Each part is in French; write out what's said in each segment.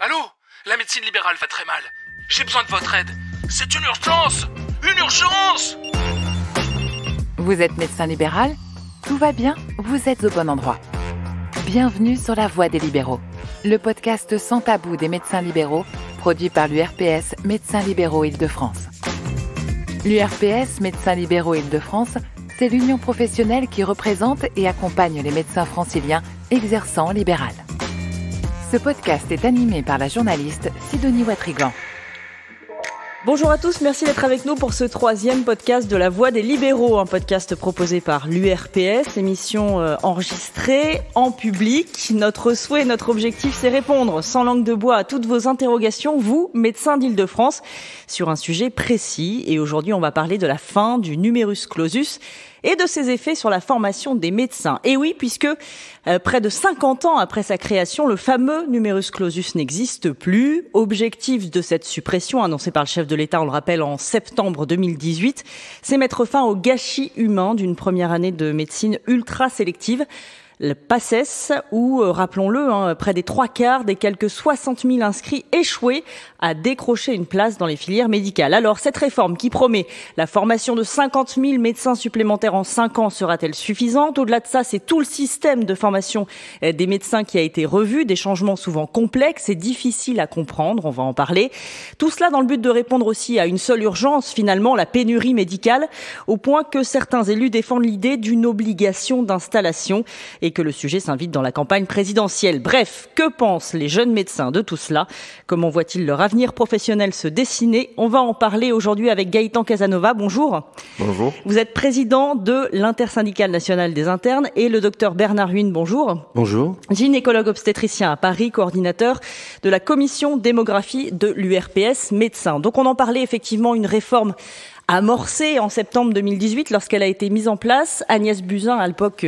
Allô La médecine libérale va très mal. J'ai besoin de votre aide. C'est une urgence Une urgence Vous êtes médecin libéral Tout va bien Vous êtes au bon endroit. Bienvenue sur La Voix des libéraux, le podcast sans tabou des médecins libéraux, produit par l'URPS Médecins libéraux Île-de-France. L'URPS Médecins libéraux Île-de-France, c'est l'union professionnelle qui représente et accompagne les médecins franciliens exerçant libéral. Ce podcast est animé par la journaliste Sidonie Watrigan. Bonjour à tous, merci d'être avec nous pour ce troisième podcast de La Voix des Libéraux, un podcast proposé par l'URPS, émission euh, enregistrée en public. Notre souhait, notre objectif, c'est répondre sans langue de bois à toutes vos interrogations, vous, médecins d'Île-de-France, sur un sujet précis. Et aujourd'hui, on va parler de la fin du numerus clausus et de ses effets sur la formation des médecins. Et oui, puisque euh, près de 50 ans après sa création, le fameux numerus clausus n'existe plus. Objectif de cette suppression, annoncée par le chef de l'État, on le rappelle, en septembre 2018, c'est mettre fin au gâchis humain d'une première année de médecine ultra sélective le PACES, où, euh, rappelons-le, hein, près des trois quarts des quelques 60 000 inscrits échoués à décrocher une place dans les filières médicales. Alors, cette réforme qui promet la formation de 50 000 médecins supplémentaires en cinq ans sera-t-elle suffisante Au-delà de ça, c'est tout le système de formation euh, des médecins qui a été revu, des changements souvent complexes et difficiles à comprendre, on va en parler. Tout cela dans le but de répondre aussi à une seule urgence, finalement, la pénurie médicale, au point que certains élus défendent l'idée d'une obligation d'installation et que le sujet s'invite dans la campagne présidentielle. Bref, que pensent les jeunes médecins de tout cela Comment voient-ils leur avenir professionnel se dessiner On va en parler aujourd'hui avec Gaëtan Casanova. Bonjour. Bonjour. Vous êtes président de l'Intersyndicale nationale des internes et le docteur Bernard Huyn, bonjour. Bonjour. Gynécologue obstétricien à Paris, coordinateur de la commission démographie de l'URPS médecins. Donc on en parlait effectivement, une réforme amorcée en septembre 2018 lorsqu'elle a été mise en place. Agnès Buzyn, à l'époque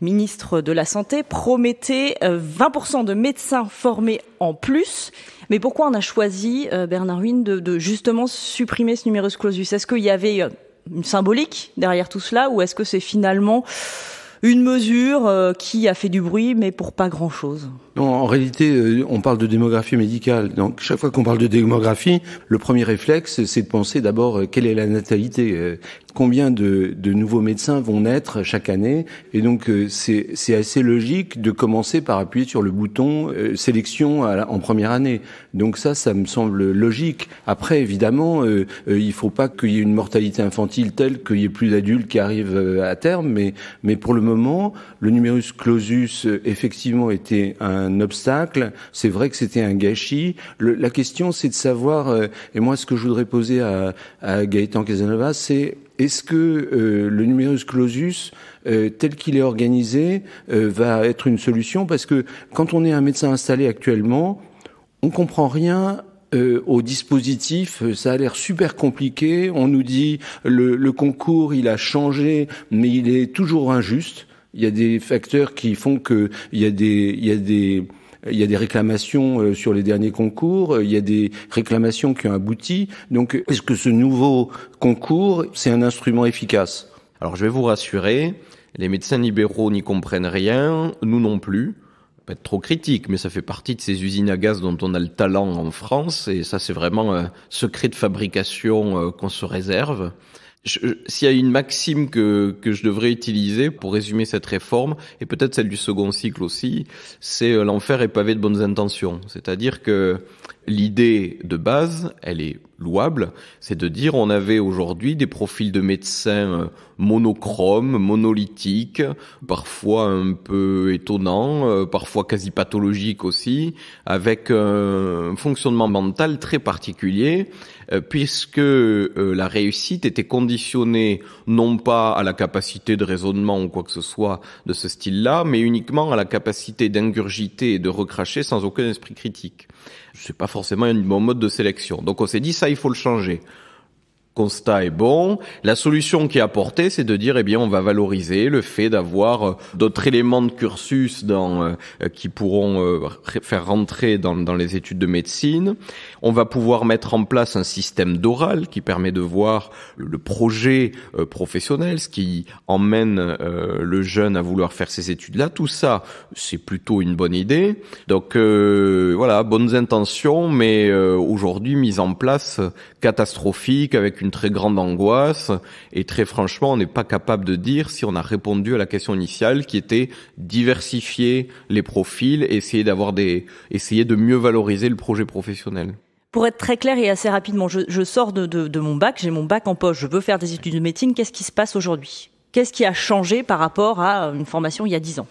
ministre de la Santé, promettait 20% euh, de médecins formés en plus. Mais pourquoi on a choisi, euh, Bernard Huyn, de, de justement supprimer ce numerus clausus Est-ce qu'il y avait euh, une symbolique derrière tout cela ou est-ce que c'est finalement une mesure euh, qui a fait du bruit, mais pour pas grand-chose. En réalité, euh, on parle de démographie médicale. Donc, chaque fois qu'on parle de démographie, le premier réflexe, c'est de penser d'abord euh, quelle est la natalité, combien de, de, nouveaux médecins vont naître chaque année. Et donc, euh, c'est assez logique de commencer par appuyer sur le bouton euh, sélection en première année. Donc ça, ça me semble logique. Après, évidemment, euh, il ne faut pas qu'il y ait une mortalité infantile telle qu'il y ait plus d'adultes qui arrivent à terme. Mais, mais pour le moment, le numerus clausus, effectivement, était un obstacle. C'est vrai que c'était un gâchis. la question, c'est de savoir, et moi, ce que je voudrais poser à, à Gaëtan Casanova, c'est est-ce que euh, le numerus clausus, euh, tel qu'il est organisé, euh, va être une solution Parce que quand on est un médecin installé actuellement, on comprend rien au dispositif, ça a l'air super compliqué. On nous dit le, le, concours, il a changé, mais il est toujours injuste. Il y a des facteurs qui font que il y a des, il y a des il y a des réclamations euh, sur les derniers concours, euh, il y a des réclamations qui ont abouti. Donc est-ce que ce nouveau concours, c'est un instrument efficace Alors je vais vous rassurer, les médecins libéraux n'y comprennent rien, nous non plus pas être trop critique, mais ça fait partie de ces usines à gaz dont on a le talent en France, et ça c'est vraiment un secret de fabrication euh, qu'on se réserve. S'il y a une maxime que, que je devrais utiliser pour résumer cette réforme, et peut-être celle du second cycle aussi, c'est euh, l'enfer est pavé de bonnes intentions. C'est-à-dire que l'idée de base, elle est louable, c'est de dire on avait aujourd'hui des profils de médecins euh, monochromes, monolithiques, parfois un peu étonnants, euh, parfois quasi pathologiques aussi, avec un fonctionnement mental très particulier euh, puisque euh, la réussite était conditionnée non pas à la capacité de raisonnement ou quoi que ce soit de ce style-là, mais uniquement à la capacité d'ingurgiter et de recracher sans aucun esprit critique. C'est pas forcément un bon mode de sélection. Donc on s'est dit ça, il faut le changer constat est bon. La solution qui est apportée, c'est de dire, eh bien, on va valoriser le fait d'avoir euh, d'autres éléments de cursus dans, euh, euh, qui pourront faire rentrer dans, les études de médecine. On va pouvoir mettre en place un système d'oral qui permet de voir le projet professionnel, ce qui emmène le jeune à vouloir faire ces études-là. Tout ça, c'est plutôt une bonne idée. Donc voilà, bonnes intentions, mais aujourd'hui mise en place catastrophique avec une très grande angoisse et très franchement, on n'est pas capable de dire si on a répondu à la question initiale qui était diversifier les profils, essayer d'avoir des, essayer de mieux valoriser le projet professionnel. Pour être très clair et assez rapidement, je, sors de, de mon bac, j'ai mon bac en poche, je veux faire des études de médecine. Qu'est-ce qui se passe aujourd'hui Qu'est-ce qui a changé par rapport à une formation il y a dix ans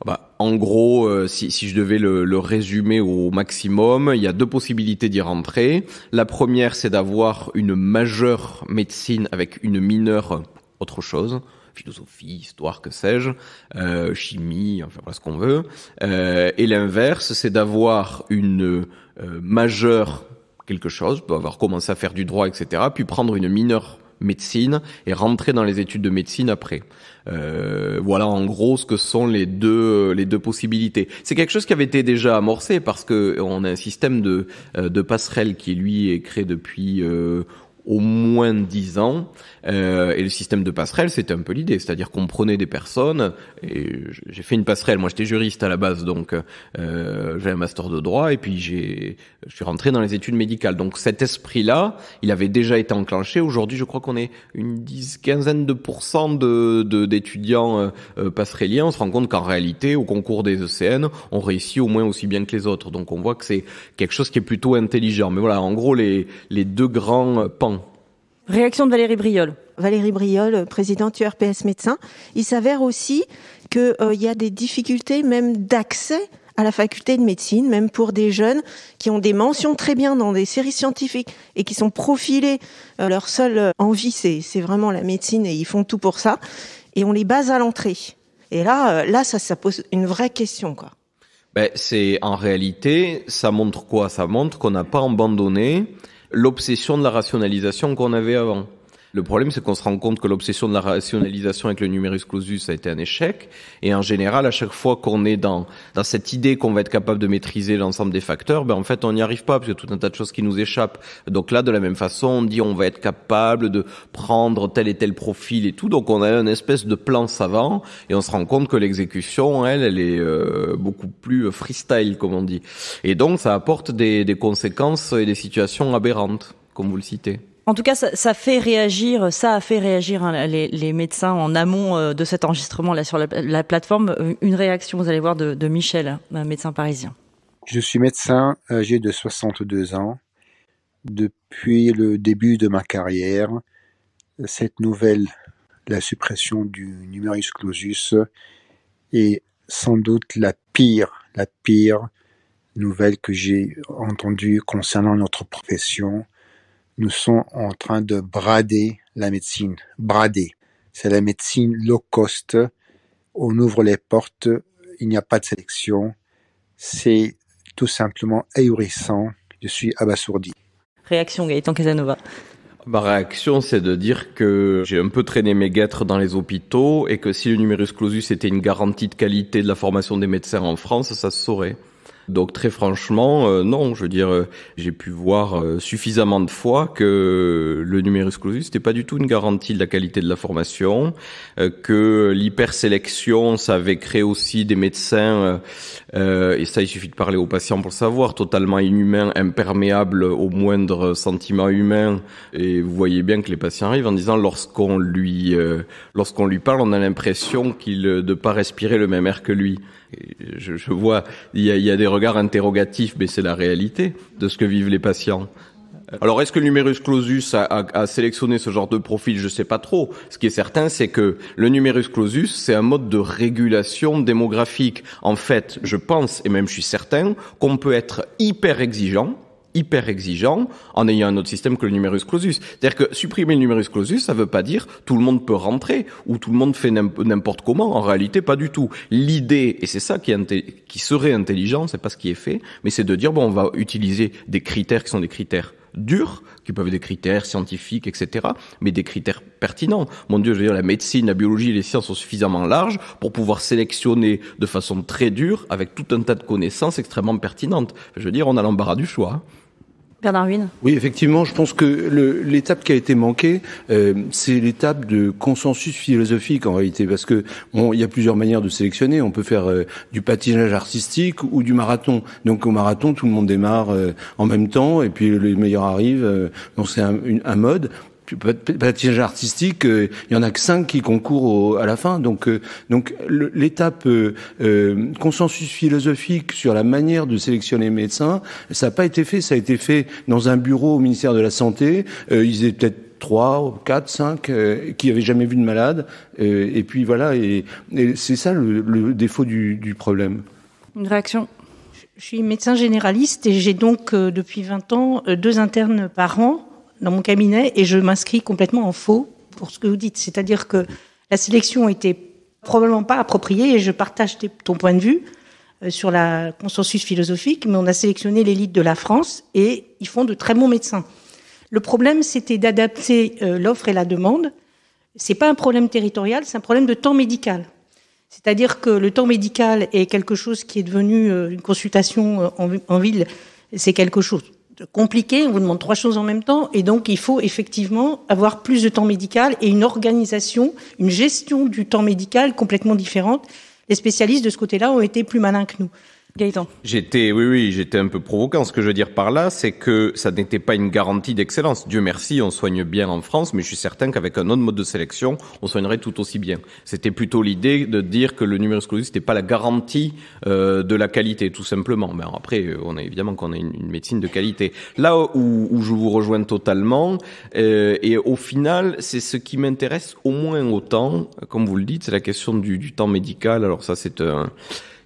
ah bah, en gros, euh, si, je devais le, résumer au maximum, il y a deux possibilités d'y rentrer. La première, c'est d'avoir une majeure médecine avec une mineure autre chose philosophie, histoire, que sais-je, euh, chimie, enfin voilà ce qu'on veut. Euh, et l'inverse, c'est d'avoir une majeure quelque chose, peut avoir commencé à faire du droit, etc., puis prendre une mineure médecine et rentrer dans les études de médecine après. Euh, voilà en gros ce que sont les deux euh, les deux possibilités. C'est quelque chose qui avait été déjà amorcé parce que on a un système de euh, de passerelle qui lui est créé depuis au moins 10 ans. Euh, et le système de passerelle, c'était un peu l'idée, c'est-à-dire qu'on prenait des personnes, et j'ai fait une passerelle, moi j'étais juriste à la base, donc euh, j'ai un master de droit, et puis j'ai, je suis rentré dans les études médicales. Donc cet esprit-là, il avait déjà été enclenché. Aujourd'hui, je crois qu'on est une dix, quinzaine de pourcents de, d'étudiants euh, euh On se rend compte qu'en réalité, au concours des ECN, on réussit au moins aussi bien que les autres. Donc on voit que c'est quelque chose qui est plutôt intelligent. Mais voilà, en gros, les, les deux grands pans Réaction de Valérie Briol. Valérie Briol, présidente URPS Médecins. Il s'avère aussi qu'il euh, y a des difficultés même d'accès à la faculté de médecine, même pour des jeunes qui ont des mentions très bien dans des séries scientifiques et qui sont profilés. Euh, leur seule euh, envie, c'est vraiment la médecine et ils font tout pour ça. Et on les base à l'entrée. Et là, là, ça, ça pose une vraie question, quoi. Ben, c'est en réalité, ça montre quoi Ça montre qu'on n'a pas abandonné l'obsession de la rationalisation qu'on avait avant. Le problème, c'est qu'on se rend compte que l'obsession de la rationalisation avec le numerus clausus a été un échec. Et en général, à chaque fois qu'on est dans, cette idée qu'on va être capable de maîtriser l'ensemble des facteurs, ben en fait, on n'y arrive pas parce qu'il y a tout un tas de choses qui nous échappent. Donc là, de la même façon, on dit on va être capable de prendre tel et tel profil et tout. Donc on a une espèce de plan savant et on se rend compte que l'exécution, elle, elle est euh, beaucoup plus euh, freestyle, comme on dit. Et donc, ça apporte des, des conséquences et des situations aberrantes, comme vous le citez. En tout cas, ça, fait réagir, ça a fait réagir hein, les, médecins en amont euh, de cet enregistrement là sur la, plateforme. Euh, une réaction, vous allez voir, de, Michel, un médecin parisien. Je suis médecin âgé de 62 ans. Depuis le début de ma carrière, cette nouvelle, la suppression du numerus clausus, est sans doute la pire, la pire nouvelle que j'ai entendue concernant notre profession nous sommes en train de brader la médecine. Brader, c'est la médecine low cost. On ouvre les portes, il n'y a pas de sélection. C'est tout simplement ahurissant. Je suis abasourdi. Réaction Gaëtan Casanova. Ma réaction, c'est de dire que j'ai un peu traîné mes guêtres dans les hôpitaux et que si le numerus clausus était une garantie de qualité de la formation des médecins en France, ça se saurait. Donc très franchement, euh, non, je veux dire, euh, j'ai pu voir euh, suffisamment de fois que le numerus clausus n'était pas du tout une garantie de la qualité de la formation, que l'hypersélection, ça avait créé aussi des médecins, et ça il suffit de parler aux patients pour le savoir, totalement inhumains, imperméables au moindre sentiment humain, et vous voyez bien que les patients arrivent en disant lorsqu'on lui, lorsqu'on lui parle, on a l'impression qu'il de pas respirer le même air que lui je, vois, il y, a, des regards interrogatifs, mais c'est la réalité de ce que vivent les patients. Alors, est-ce que le numerus clausus a, a, sélectionné ce genre de profil Je ne sais pas trop. Ce qui est certain, c'est que le numerus clausus, c'est un mode de régulation démographique. En fait, je pense, et même je suis certain, qu'on peut être hyper exigeant hyper exigeant en ayant un autre système que le numerus clausus. C'est-à-dire que supprimer le numerus clausus, ça ne veut pas dire tout le monde peut rentrer ou tout le monde fait n'importe comment. En réalité, pas du tout. L'idée, et c'est ça qui, qui serait intelligent, c'est pas ce qui est fait, mais c'est de dire, bon, on va utiliser des critères qui sont des critères durs, qui peuvent être des critères scientifiques, etc., mais des critères pertinents. Mon Dieu, je veux dire, la médecine, la biologie, les sciences sont suffisamment larges pour pouvoir sélectionner de façon très dure, avec tout un tas de connaissances extrêmement pertinentes. Je veux dire, on a l'embarras du choix. Oui, effectivement, je pense que l'étape qui a été manquée, euh, c'est l'étape de consensus philosophique en réalité, parce que bon, il y a plusieurs manières de sélectionner. On peut faire euh, du patinage artistique ou du marathon. Donc au marathon, tout le monde démarre euh, en même temps, et puis les meilleurs arrivent. donc c'est un, un, mode patinage artistique, euh, il y en a que cinq qui concourent à la fin. Donc, euh, donc l'étape euh, consensus philosophique sur la manière de sélectionner les médecins, ça n'a pas été fait. Ça a été fait dans un bureau au ministère de la Santé. ils étaient peut-être trois, quatre, cinq qui n'avaient jamais vu de malade. et puis voilà, et, c'est ça le, défaut du, problème. Une réaction Je suis médecin généraliste et j'ai donc depuis 20 ans deux internes par an dans mon cabinet et je m'inscris complètement en faux pour ce que vous dites. C'est-à-dire que la sélection était probablement pas appropriée et je partage ton point de vue euh, sur la consensus philosophique, mais on a sélectionné l'élite de la France et ils font de très bons médecins. Le problème, c'était d'adapter euh, l'offre et la demande. C'est pas un problème territorial, c'est un problème de temps médical. C'est-à-dire que le temps médical est quelque chose qui est devenu euh, une consultation en ville. C'est quelque chose compliqué, on vous demande trois choses en même temps, et donc il faut effectivement avoir plus de temps médical et une organisation, une gestion du temps médical complètement différente. Les spécialistes de ce côté-là ont été plus malins que nous. Gaëtan. J'étais, oui, oui, j'étais un peu provocant. Ce que je veux dire par là, c'est que ça n'était pas une garantie d'excellence. Dieu merci, on soigne bien en France, mais je suis certain qu'avec un autre mode de sélection, on soignerait tout aussi bien. C'était plutôt l'idée de dire que le numéro exclusif n'était pas la garantie euh, de la qualité, tout simplement. Mais après, euh, on a évidemment qu'on a une, médecine de qualité. Là où, où je vous rejoins totalement, euh, et au final, c'est ce qui m'intéresse au moins autant, comme vous le dites, c'est la question du, du temps médical. Alors ça, c'est un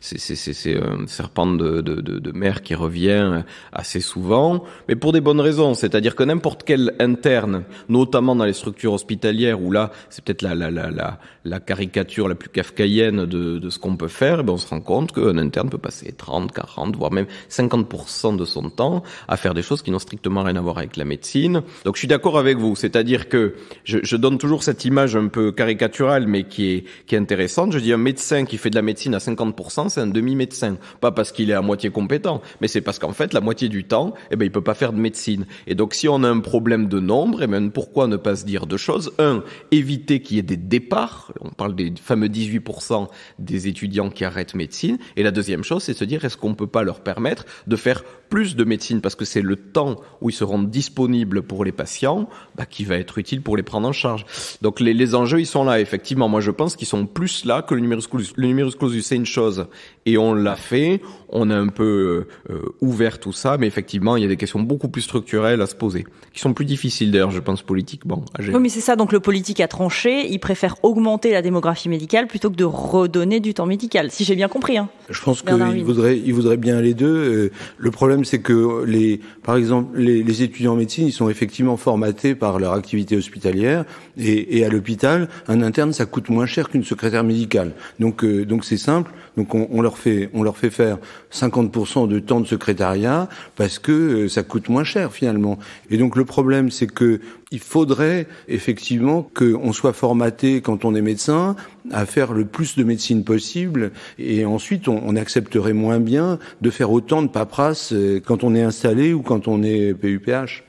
c'est c'est c'est un serpent de, de, de, de, mer qui revient assez souvent, mais pour des bonnes raisons. C'est-à-dire que n'importe quel interne, notamment dans les structures hospitalières, où là c'est peut-être la, la, la, la, la caricature la plus kafkaïenne de, de ce qu'on peut faire, et eh ben, on se rend compte qu'un interne peut passer 30, 40, voire même 50% de son temps à faire des choses qui n'ont strictement rien à voir avec la médecine. Donc je suis d'accord avec vous, c'est-à-dire que je, je donne toujours cette image un peu caricaturale, mais qui est, qui est intéressante. Je dis un médecin qui fait de la médecine à 50%, c'est un demi-médecin. Pas parce qu'il est à moitié compétent, mais c'est parce qu'en fait, la moitié du temps, eh ben, il peut pas faire de médecine. Et donc, si on a un problème de nombre, eh ben, pourquoi ne pas se dire deux choses? Un, éviter qu'il y ait des départs. On parle des fameux 18% des étudiants qui arrêtent médecine. Et la deuxième chose, c'est se dire, est-ce qu'on peut pas leur permettre de faire plus de médecine parce que c'est le temps où ils seront disponibles pour les patients bah, qui va être utile pour les prendre en charge. Donc les, enjeux, ils sont là. Effectivement, moi je pense qu'ils sont plus là que le numerus clausus. Le numerus clausus, c'est une chose et on l'a fait, on a un peu euh, euh, ouvert tout ça, mais effectivement, il y a des questions beaucoup plus structurelles à se poser, qui sont plus difficiles d'ailleurs, je pense, politiquement. bon. Oui, mais c'est ça, donc le politique a tranché, il préfère augmenter la démographie médicale plutôt que de redonner du temps médical, si j'ai bien compris. Hein. Je pense qu'il voudrait, il voudrait bien les deux. Euh, le problème problème, c'est que les, par exemple, les, les, étudiants en médecine, ils sont effectivement formatés par leur activité hospitalière, et, et à l'hôpital, un interne, ça coûte moins cher qu'une secrétaire médicale. Donc, euh, donc c'est simple. Donc, on, leur fait, on leur fait faire 50% de temps de secrétariat parce que euh, ça coûte moins cher finalement. Et donc, le problème, c'est que il faudrait effectivement qu'on soit formaté quand on est médecin à faire le plus de médecine possible et ensuite on, accepterait moins bien de faire autant de paperasse euh, quand on est installé ou quand on est PUPH.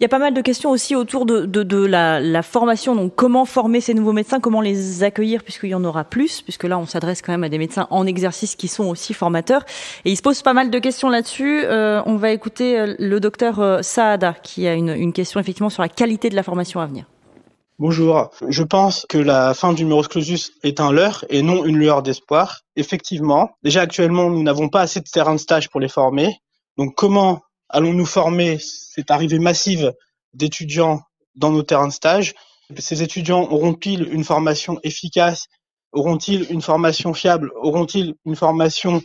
Il y a pas mal de questions aussi autour de, la, formation. Donc, comment former ces nouveaux médecins Comment les accueillir Puisqu'il y en aura plus, puisque là, on s'adresse quand même à des médecins en exercice qui sont aussi formateurs. Et il se pose pas mal de questions là-dessus. Euh, on va écouter euh, le docteur euh, Saada, qui a une, question effectivement sur la qualité de la formation à venir. Bonjour. Je pense que la fin du numerus clausus est un leurre et non une lueur d'espoir. Effectivement, déjà actuellement, nous n'avons pas assez de terrain de stage pour les former. Donc, comment allons-nous former cette arrivée massive d'étudiants dans nos terrains de stage Ces étudiants auront-ils une formation efficace Auront-ils une formation fiable Auront-ils une formation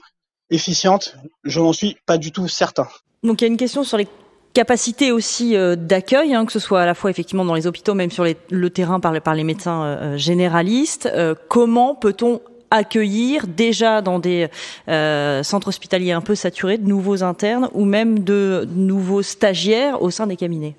efficiente Je n'en suis pas du tout certain. Donc il y a une question sur les capacités aussi euh, d'accueil, hein, que ce soit à la fois effectivement dans les hôpitaux, même sur le terrain par, les médecins euh, euh, généralistes. comment peut-on accueillir déjà dans des euh, centres hospitaliers un peu saturés de nouveaux internes ou même de nouveaux stagiaires au sein des cabinets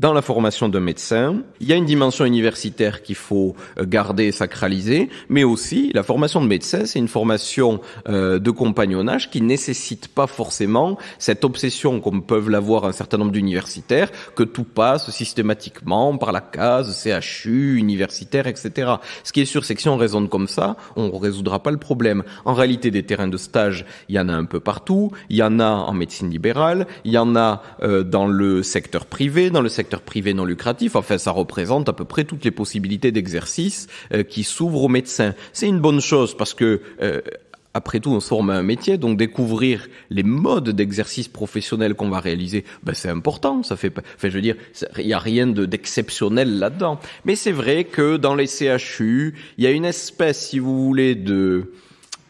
dans la formation de médecin. Il y a une dimension universitaire qu'il faut euh, garder et sacraliser, mais aussi la formation de médecin, c'est une formation euh, de compagnonnage qui nécessite pas forcément cette obsession comme peuvent l'avoir un certain nombre d'universitaires, que tout passe systématiquement par la case CHU, universitaire, etc. Ce qui est sûr, c'est que si on raisonne comme ça, on résoudra pas le problème. En réalité, des terrains de stage, il y en a un peu partout. Il y en a en médecine libérale, il y en a euh, dans le secteur privé, dans le secteur privé non lucratif, enfin ça représente à peu près toutes les possibilités d'exercice euh, qui s'ouvrent aux médecins. C'est une bonne chose parce que euh, après tout, on se forme à un métier, donc découvrir les modes d'exercice professionnel qu'on va réaliser, ben, c'est important. Ça fait, enfin, je veux dire, il n'y a rien d'exceptionnel là-dedans. Mais c'est vrai que dans les CHU, il y a une espèce, si vous voulez, de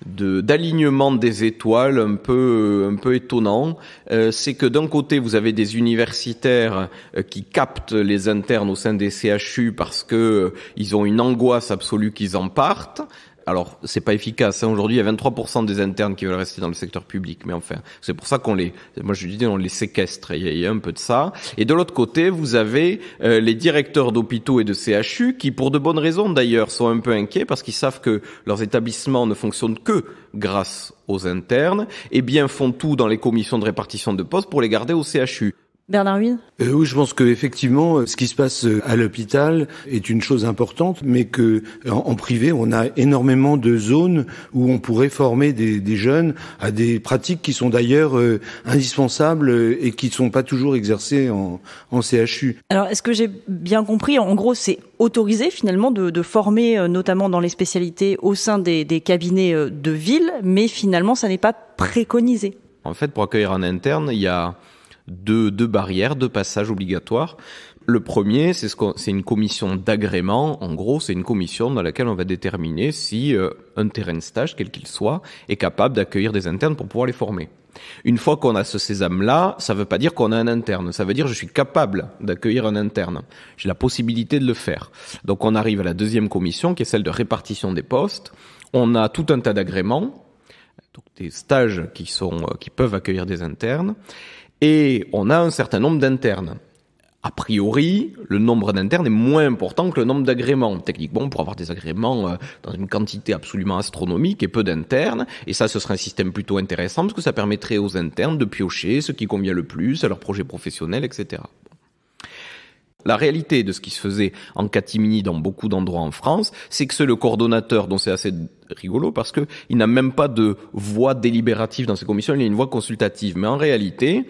d'alignement des étoiles un peu un peu étonnant, euh, c'est que d'un côté vous avez des universitaires euh, qui captent les internes au sein des CHU parce que euh, ils ont une angoisse absolue qu'ils en partent, alors c'est pas efficace. Hein. Aujourd'hui, il y a 23% des internes qui veulent rester dans le secteur public, mais enfin, c'est pour ça qu'on les, moi je on les séquestre. Il y, a, un peu de ça. Et de l'autre côté, vous avez euh, les directeurs d'hôpitaux et de CHU qui, pour de bonnes raisons d'ailleurs, sont un peu inquiets parce qu'ils savent que leurs établissements ne fonctionnent que grâce aux internes, et bien font tout dans les commissions de répartition de postes pour les garder au CHU. Bernard Huyne euh, Oui, je pense qu'effectivement, ce qui se passe euh, à l'hôpital est une chose importante, mais que euh, en, privé, on a énormément de zones où on pourrait former des, jeunes à des pratiques qui sont d'ailleurs indispensables et qui ne sont pas toujours exercées en, CHU. Alors, est-ce que j'ai bien compris En gros, c'est autorisé finalement de, former, notamment dans les spécialités, au sein des, des cabinets de ville, mais finalement, ça n'est pas préconisé. En fait, pour accueillir un interne, il y a deux, barrières, de passages obligatoires. Le premier, c'est ce une commission d'agrément. En gros, c'est une commission dans laquelle on va déterminer si euh, un terrain de stage, quel qu'il soit, est capable d'accueillir des internes pour pouvoir les former. Une fois qu'on a ce sésame-là, ça ne veut pas dire qu'on a un interne. Ça veut dire que je suis capable d'accueillir un interne. J'ai la possibilité de le faire. Donc on arrive à la deuxième commission, qui est celle de répartition des postes. On a tout un tas d'agréments, donc des stages qui sont, euh, qui peuvent accueillir des internes. Et on a un certain nombre d'internes. A priori, le nombre d'internes est moins important que le nombre d'agréments. Techniquement, pour avoir des agréments euh, dans une quantité absolument astronomique et peu d'internes. Et ça, ce serait un système plutôt intéressant parce que ça permettrait aux internes de piocher ce qui convient le plus à leur projet professionnel, etc. La réalité de ce qui se faisait en catimini dans beaucoup d'endroits en France, c'est que c'est le coordonnateur dont c'est assez rigolo parce que il n'a même pas de voix délibérative dans ses commissions, il a une voix consultative. Mais en réalité,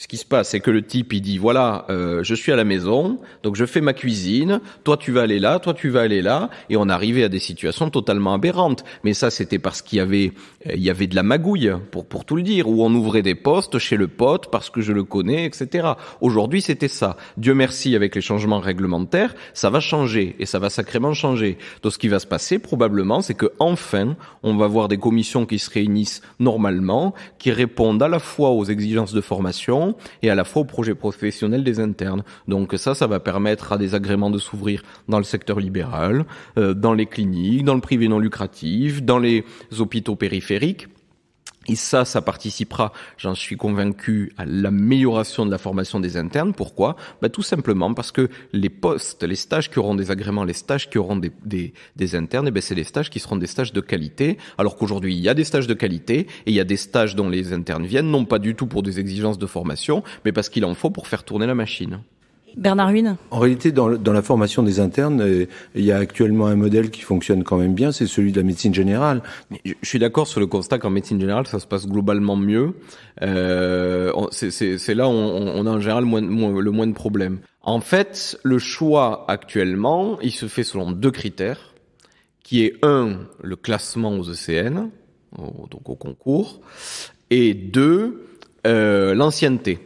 ce qui se passe, c'est que le type, il dit, voilà, euh, je suis à la maison, donc je fais ma cuisine, toi tu vas aller là, toi tu vas aller là, et on arrivait à des situations totalement aberrantes. Mais ça, c'était parce qu'il y avait, euh, il y avait de la magouille, pour, pour tout le dire, où on ouvrait des postes chez le pote parce que je le connais, etc. Aujourd'hui, c'était ça. Dieu merci, avec les changements réglementaires, ça va changer, et ça va sacrément changer. Donc ce qui va se passer, probablement, c'est que enfin, on va voir des commissions qui se réunissent normalement, qui répondent à la fois aux exigences de formation, et à la fois au projet professionnel des internes. Donc ça, ça va permettre à des agréments de s'ouvrir dans le secteur libéral, euh, dans les cliniques, dans le privé non lucratif, dans les hôpitaux périphériques. Et ça, ça participera, j'en suis convaincu, à l'amélioration de la formation des internes. Pourquoi bah, Tout simplement parce que les postes, les stages qui auront des agréments, les stages qui auront des, des, internes, et eh ben, c'est les stages qui seront des stages de qualité. Alors qu'aujourd'hui, il y a des stages de qualité et il y a des stages dont les internes viennent, non pas du tout pour des exigences de formation, mais parce qu'il en faut pour faire tourner la machine. Bernard Huyn En réalité, dans, la formation des internes, euh, il y a actuellement un modèle qui fonctionne quand même bien, c'est celui de la médecine générale. Je, suis d'accord sur le constat qu'en médecine générale, ça se passe globalement mieux. Euh, c'est là où on, a en général moins, le moins de problèmes. En fait, le choix actuellement, il se fait selon deux critères, qui est un, le classement aux ECN, donc au concours, et deux, euh, l'ancienneté.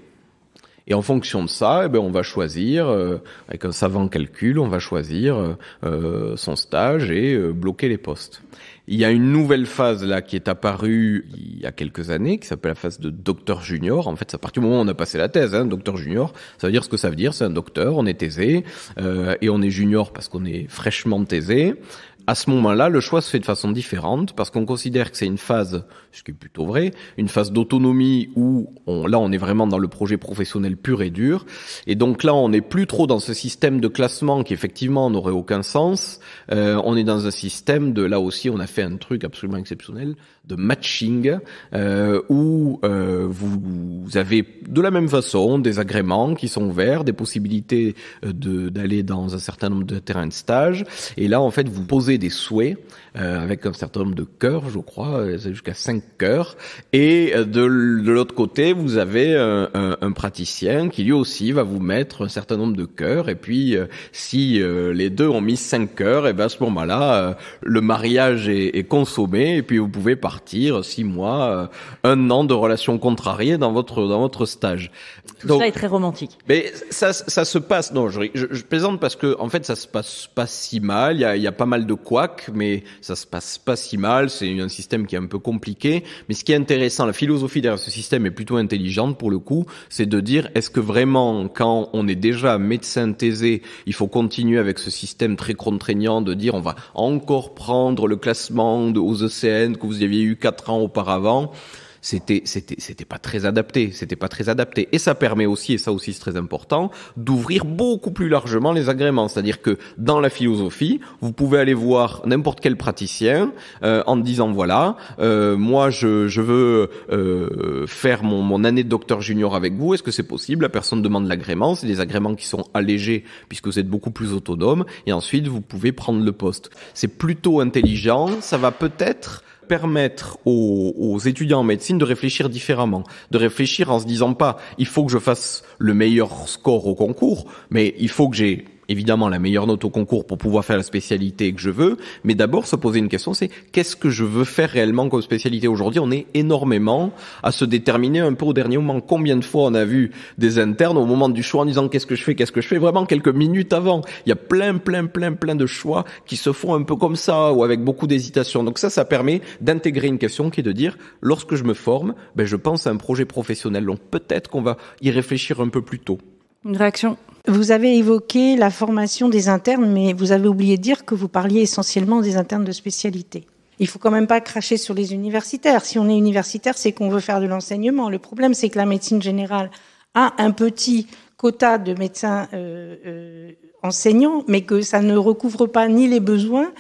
Et en fonction de ça, eh ben, on va choisir, euh, avec un savant calcul, on va choisir euh, euh, son stage et bloquer les postes. Il y a une nouvelle phase là qui est apparue il y a quelques années, qui s'appelle la phase de docteur junior. En fait, c'est à partir du moment où on a passé la thèse, hein, docteur junior, ça veut dire ce que ça veut dire, c'est un docteur, on est thésé, et on est junior parce qu'on est fraîchement thésé à ce moment-là, le choix se fait de façon différente parce qu'on considère que c'est une phase, ce qui est plutôt vrai, une phase d'autonomie où on, là on est vraiment dans le projet professionnel pur et dur. Et donc là on n'est plus trop dans ce système de classement qui effectivement n'aurait aucun sens. Euh, on est dans un système de, là aussi on a fait un truc absolument exceptionnel, de matching euh, où euh, vous, avez de la même façon des agréments qui sont ouverts, des possibilités euh, de, d'aller dans un certain nombre de terrains de stage. Et là en fait vous posez des souhaits euh, avec un certain nombre de cœurs, je crois, euh, c'est jusqu'à cinq cœurs. Et euh, de, l'autre côté, vous avez un, un, praticien qui lui aussi va vous mettre un certain nombre de cœurs. Et puis, si les deux ont mis cinq cœurs, et eh ben à ce moment-là, le mariage est, est, consommé. Et puis, vous pouvez partir six mois, un an de relations contrariées dans votre dans votre stage. Tout Donc, ça est très romantique. Mais ça, ça se passe. Non, je, je, plaisante parce que en fait, ça se passe pas si mal. Il y a, il y a pas mal de couacs, mais ça se passe pas si mal, c'est un système qui est un peu compliqué, mais ce qui est intéressant, la philosophie derrière ce système est plutôt intelligente pour le coup, c'est de dire est-ce que vraiment quand on est déjà médecin thésé, il faut continuer avec ce système très contraignant de dire on va encore prendre le classement aux ECN que vous aviez eu quatre ans auparavant c'était c'était c'était pas très adapté, c'était pas très adapté. Et ça permet aussi, et ça aussi c'est très important, d'ouvrir beaucoup plus largement les agréments. C'est-à-dire que dans la philosophie, vous pouvez aller voir n'importe quel praticien euh, en disant voilà, euh, moi je, je veux euh, faire mon, mon année de docteur junior avec vous. Est-ce que c'est possible La personne demande l'agrément. C'est des agréments qui sont allégés puisque vous êtes beaucoup plus autonome. Et ensuite vous pouvez prendre le poste. C'est plutôt intelligent. Ça va peut-être permettre aux, étudiants en médecine de réfléchir différemment, de réfléchir en se disant pas il faut que je fasse le meilleur score au concours, mais il faut que j'ai évidemment la meilleure note au concours pour pouvoir faire la spécialité que je veux, mais d'abord se poser une question, c'est qu'est-ce que je veux faire réellement comme spécialité aujourd'hui On est énormément à se déterminer un peu au dernier moment. Combien de fois on a vu des internes au moment du choix en disant qu'est-ce que je fais, qu'est-ce que je fais, vraiment quelques minutes avant. Il y a plein, plein, plein, plein de choix qui se font un peu comme ça ou avec beaucoup d'hésitation. Donc ça, ça permet d'intégrer une question qui est de dire, lorsque je me forme, ben, je pense à un projet professionnel. Donc peut-être qu'on va y réfléchir un peu plus tôt. Une réaction vous avez évoqué la formation des internes, mais vous avez oublié de dire que vous parliez essentiellement des internes de spécialité. Il faut quand même pas cracher sur les universitaires. Si on est universitaire, c'est qu'on veut faire de l'enseignement. Le problème, c'est que la médecine générale a un petit quota de médecins euh, euh, enseignants, mais que ça ne recouvre pas ni les besoins,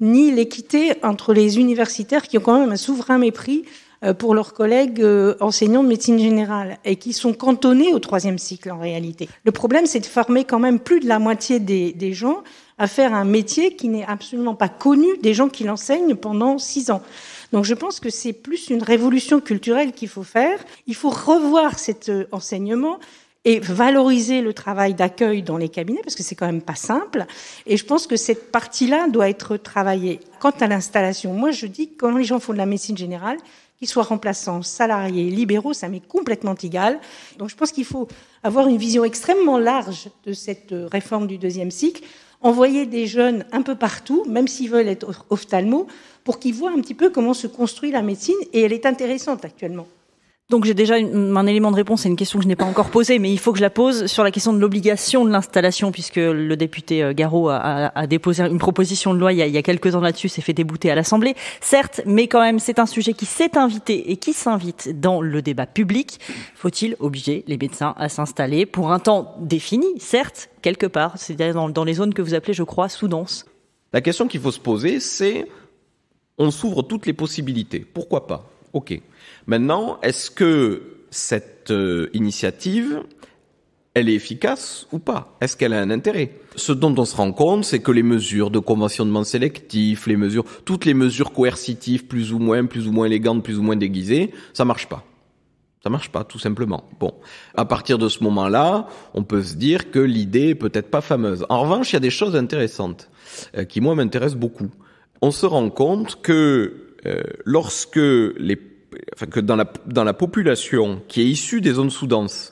ni l'équité entre les universitaires qui ont quand même un souverain mépris euh, pour leurs collègues euh, enseignants de médecine générale et qui sont cantonnés au troisième cycle en réalité. Le problème, c'est de former quand même plus de la moitié des, des gens à faire un métier qui n'est absolument pas connu des gens qui l'enseignent pendant six ans. Donc je pense que c'est plus une révolution culturelle qu'il faut faire. Il faut revoir cet euh, enseignement et valoriser le travail d'accueil dans les cabinets, parce que c'est quand même pas simple. Et je pense que cette partie-là doit être travaillée. Quant à l'installation, moi je dis que quand les gens font de la médecine générale, qu'ils soient remplaçants, salariés, libéraux, ça m'est complètement égal. Donc je pense qu'il faut avoir une vision extrêmement large de cette euh, réforme du deuxième cycle, envoyer des jeunes un peu partout, même s'ils veulent être ophtalmo, pour qu'ils voient un petit peu comment se construit la médecine, et elle est intéressante actuellement. Donc j'ai déjà un élément de réponse, c'est une question que je n'ai pas encore posée, mais il faut que je la pose sur la question de l'obligation de l'installation, puisque le député euh, Garot a, déposé une proposition de loi il y a, quelques ans là-dessus, s'est fait débouter à l'Assemblée, certes, mais quand même c'est un sujet qui s'est invité et qui s'invite dans le débat public. Faut-il obliger les médecins à s'installer pour un temps défini, certes, quelque part, c'est-à-dire dans, dans les zones que vous appelez, je crois, sous-denses La question qu'il faut se poser, c'est on s'ouvre toutes les possibilités. Pourquoi pas Ok. Maintenant, est-ce que cette euh, initiative, elle est efficace ou pas Est-ce qu'elle a un intérêt Ce dont on se rend compte, c'est que les mesures de conventionnement sélectif, les mesures, toutes les mesures coercitives, plus ou moins, plus ou moins élégantes, plus ou moins déguisées, ça marche pas. Ça marche pas, tout simplement. Bon, à partir de ce moment-là, on peut se dire que l'idée est peut-être pas fameuse. En revanche, il y a des choses intéressantes euh, qui moi m'intéressent beaucoup. On se rend compte que euh, lorsque les que dans la dans la population qui est issue des zones sous denses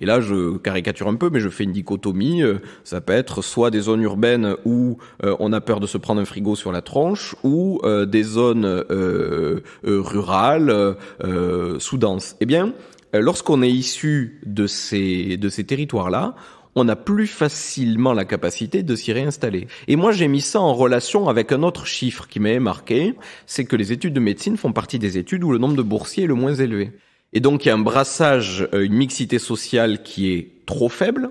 et là, je caricature un peu, mais je fais une dichotomie. Euh, ça peut être soit des zones urbaines où euh, on a peur de se prendre un frigo sur la tronche, ou euh, des zones rurales, sous-denses. Eh bien, lorsqu'on est issu de ces, de ces territoires-là, on a plus facilement la capacité de s'y réinstaller. Et moi, j'ai mis ça en relation avec un autre chiffre qui m'avait marqué, c'est que les études de médecine font partie des études où le nombre de boursiers est le moins élevé. Et donc, il y a un brassage, euh, une mixité sociale qui est trop faible,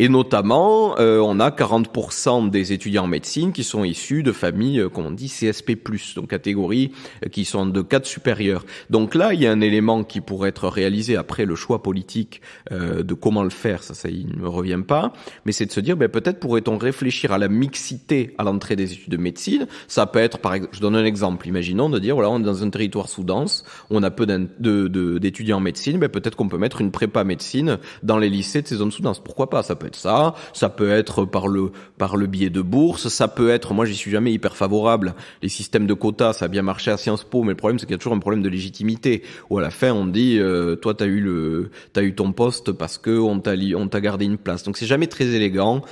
et notamment, euh, on a 40% des étudiants en médecine qui sont issus de familles, euh, comme on dit, CSP+, donc catégories euh, qui sont de cadre supérieur. Donc là, il y a un élément qui pourrait être réalisé après le choix politique euh, de comment le faire, ça, ça il ne me revient pas, mais c'est de se dire, ben, peut-être pourrait-on réfléchir à la mixité à l'entrée des études de médecine. Ça peut être, par exemple, je donne un exemple, imaginons de dire, voilà, on est dans un territoire sous-dense, on a peu d'étudiants en médecine, ben, peut-être qu'on peut mettre une prépa médecine dans les lycées de ces zones sous-denses. Pourquoi pas Ça peut ça. Ça peut être par le par le biais de bourse. Ça peut être, moi j'y suis jamais hyper favorable. Les systèmes de quotas, ça a bien marché à Sciences Po, mais le problème c'est qu'il y a toujours un problème de légitimité. où à la fin on dit, euh, toi t'as eu le t'as eu ton poste parce que on t'a on t'a gardé une place. Donc c'est jamais très élégant.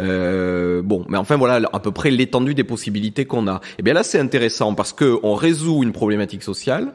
Euh, bon, mais enfin voilà à peu près l'étendue des possibilités qu'on a. Et eh bien là c'est intéressant parce que on résout une problématique sociale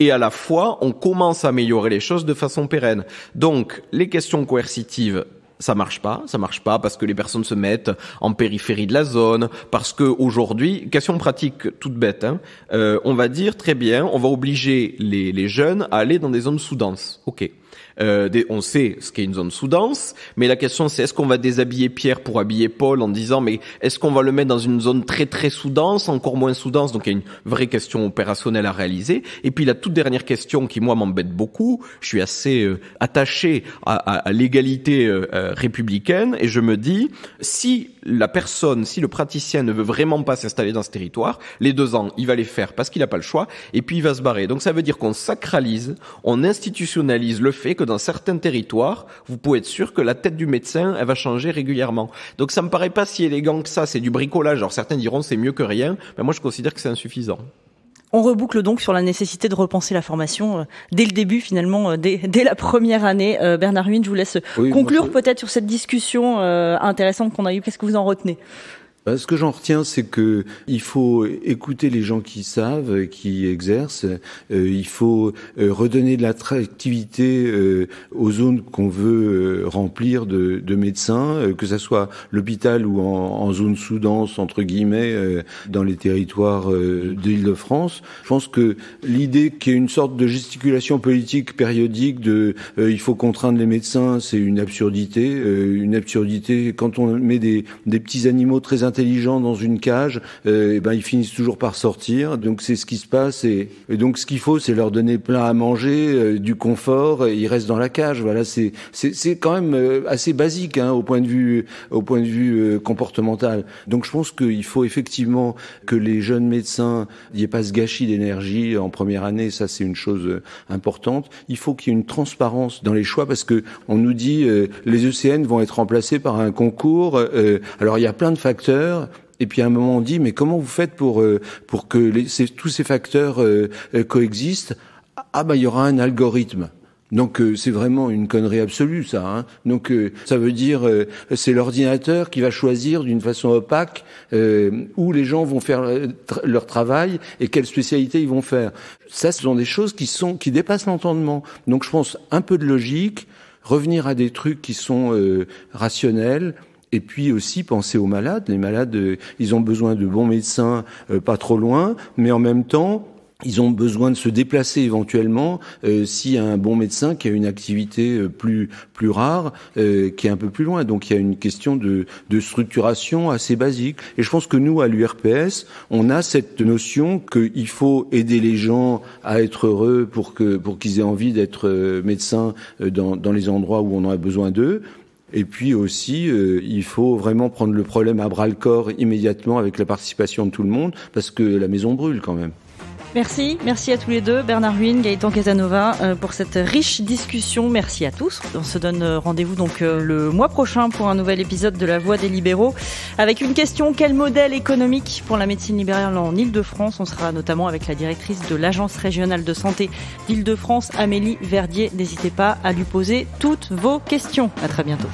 et à la fois on commence à améliorer les choses de façon pérenne. Donc les questions coercitives, ça marche pas, ça marche pas parce que les personnes se mettent en périphérie de la zone, parce que aujourd'hui, question pratique toute bête, hein, euh, on va dire très bien, on va obliger les, les jeunes à aller dans des zones sous-denses. Ok. Euh, on sait ce qu'est une zone soudance mais la question c'est est-ce qu'on va déshabiller Pierre pour habiller Paul en disant mais est-ce qu'on va le mettre dans une zone très très soudance encore moins soudance, Donc il y a une vraie question opérationnelle à réaliser. Et puis la toute dernière question qui moi m'embête beaucoup, je suis assez euh, attaché à, l'égalité euh, républicaine et je me dis si la personne, si le praticien ne veut vraiment pas s'installer dans ce territoire, les deux ans, il va les faire parce qu'il n'a pas le choix et puis il va se barrer. Donc ça veut dire qu'on sacralise, on institutionnalise le fait dans certains territoires, vous pouvez être sûr que la tête du médecin, elle va changer régulièrement. Donc ça me paraît pas si élégant que ça, c'est du bricolage. Alors certains diront c'est mieux que rien, mais moi je considère que c'est insuffisant. On reboucle donc sur la nécessité de repenser la formation euh, dès le début finalement, euh, dès, la première année. Euh, Bernard Huyn, je vous laisse conclure peut-être sur cette discussion intéressante qu'on a eue. Qu'est-ce que vous en retenez bah, ce que j'en retiens, c'est que il faut écouter les gens qui savent, qui exercent. Euh, il faut euh, redonner de l'attractivité euh, aux zones qu'on veut remplir de, de médecins, que ça soit l'hôpital ou en, zone sous-dense entre guillemets dans les territoires d'Île-de-France. Je pense que l'idée qu'il y ait une sorte de gesticulation politique périodique de il faut contraindre les médecins, c'est une absurdité, une absurdité quand on met des, des petits animaux très intelligents dans une cage, et euh, eh ben ils finissent toujours par sortir. Donc c'est ce qui se passe et, donc ce qu'il faut, c'est leur donner plein à manger, euh, du confort. Et ils restent dans la cage. Voilà, c'est c'est quand même euh, assez basique hein, au point de vue au point de vue comportemental. Donc je pense qu'il faut effectivement que les jeunes médecins n'y aient pas ce gâchis d'énergie en première année. Ça c'est une chose importante. Il faut qu'il y ait une transparence dans les choix parce que on nous dit les ECN vont être remplacés par un concours. alors il y a plein de facteurs et puis à un moment on dit mais comment vous faites pour euh, pour que tous ces facteurs euh, euh, coexistent Ah bah il y aura un algorithme. Donc c'est vraiment une connerie absolue ça. Hein. Donc ça veut dire c'est l'ordinateur qui va choisir d'une façon opaque où les gens vont faire leur travail et quelles spécialités ils vont faire. Ça ce sont des choses qui sont qui dépassent l'entendement. Donc je pense un peu de logique, revenir à des trucs qui sont rationnels. Et puis aussi penser aux malades. Les malades, euh, ils ont besoin de bons médecins euh, pas trop loin, mais en même temps, ils ont besoin de se déplacer éventuellement euh, s'il a un bon médecin qui a une activité euh, plus plus rare, qui est un peu plus loin. Donc il y a une question de, de structuration assez basique. Et je pense que nous, à l'URPS, on a cette notion qu'il faut aider les gens à être heureux pour que pour qu'ils aient envie d'être médecins dans, dans les endroits où on en a besoin d'eux. Et puis aussi, euh, il faut vraiment prendre le problème à bras le corps immédiatement avec la participation de tout le monde, parce que la maison brûle quand même. Merci, merci à tous les deux, Bernard Huyn, Gaëtan Casanova, euh, pour cette riche discussion. Merci à tous. On se donne euh, rendez-vous donc euh, le mois prochain pour un nouvel épisode de La Voix des libéraux avec une question quel modèle économique pour la médecine libérale en Ile-de-France On sera notamment avec la directrice de l'Agence régionale de santé d'Ile-de-France, Amélie Verdier. N'hésitez pas à lui poser toutes vos questions. À très bientôt.